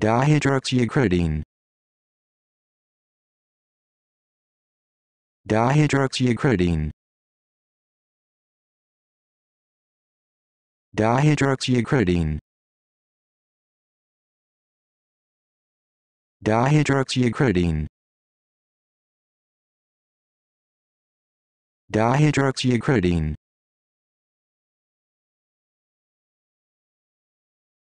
dihydroxyacridine dihydroxyacridine dihydroxyacridine dihydroxyacridine dihydroxyacridine